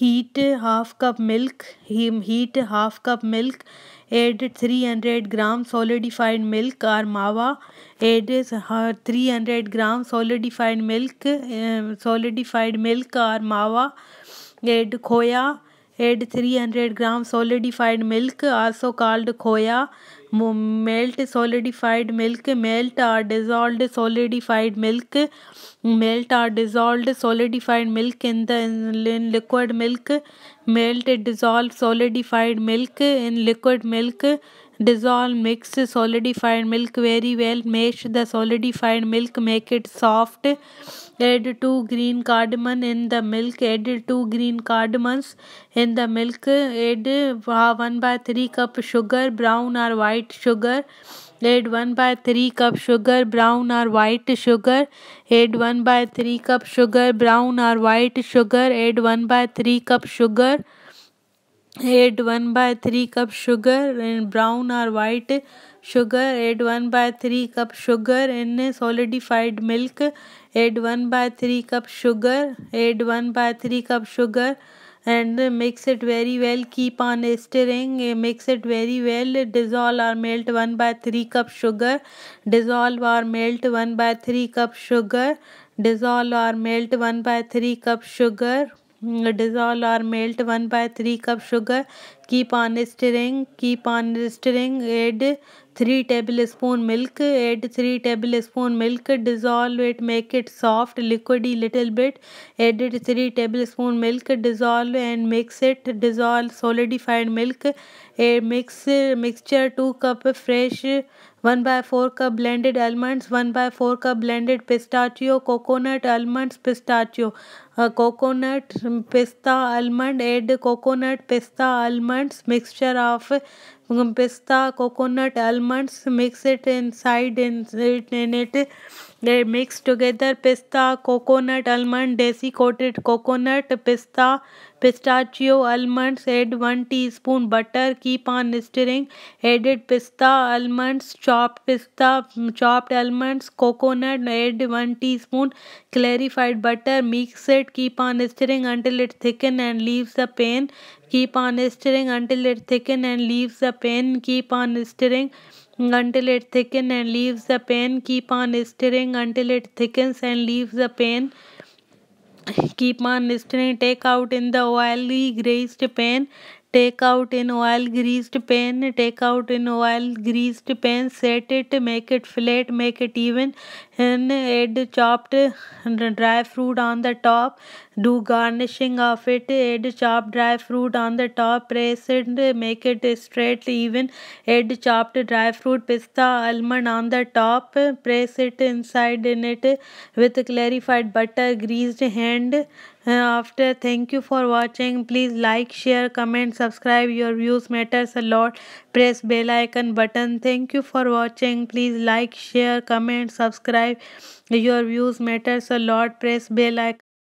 Heat half cup milk heat half cup milk add three hundred gram solidified milk और mawa add hundred gram solidified milk solidified milk और mawa add khoya add three hundred gram solidified milk also called khoya melt solidified milk melt or dissolved solidified milk melt or dissolved solidified milk in the in liquid milk melt dissolve solidified milk in liquid milk dissolve mix solidified milk very well mash the solidified milk make it soft add 2 green cardamom in the milk add 2 green cardamoms in the milk add uh, 1 by 3 cup sugar brown or white white sugar add 1 by 3 cup sugar brown or white sugar add 1 by 3 cup sugar brown or white sugar add 1 by 3 cup sugar add 1 by 3 cup sugar and brown or white sugar add 1 by 3 cup sugar in solidified milk add 1 by 3 cup sugar add 1 by 3 cup sugar and mix it very well keep on stirring mix it very well dissolve or melt 1 by 3 cup sugar dissolve or melt 1 by 3 cup sugar dissolve or melt 1 by 3 cup sugar mm, dissolve or melt 1 by 3 cup sugar keep on stirring keep on stirring add 3 tablespoon milk add 3 tablespoon milk dissolve it make it soft liquidy little bit Add 3 tablespoon milk dissolve and mix it dissolve solidified milk a mix mixture 2 cup fresh 1 by 4 cup blended almonds 1 by 4 cup blended pistachio coconut almonds pistachio uh, coconut pista almond add coconut pista almonds mixture of um, pista coconut almond elements mix it inside in it, in it they mix together pista coconut almond desiccated coconut pista pistachio almonds add one teaspoon butter keep on stirring added pista almonds chopped pista chopped almonds coconut add one teaspoon clarified butter mix it keep on stirring until it thicken and leaves a pan keep on stirring until it thicken and leaves a pan keep on stirring until it thicken and leaves the pan keep on stirring until it thickens and leaves the pan keep on stirring take out in the oily greased pan take out in oil greased pan take out in oil greased pan set it make it flat make it even and add chopped dry fruit on the top do garnishing of it add chopped dry fruit on the top press it. make it straight even add chopped dry fruit pista almond on the top press it inside in it with clarified butter greased hand after thank you for watching please like share comment subscribe your views matters a lot press bell icon button thank you for watching please like share comment subscribe subscribe your views matters a lot press bell icon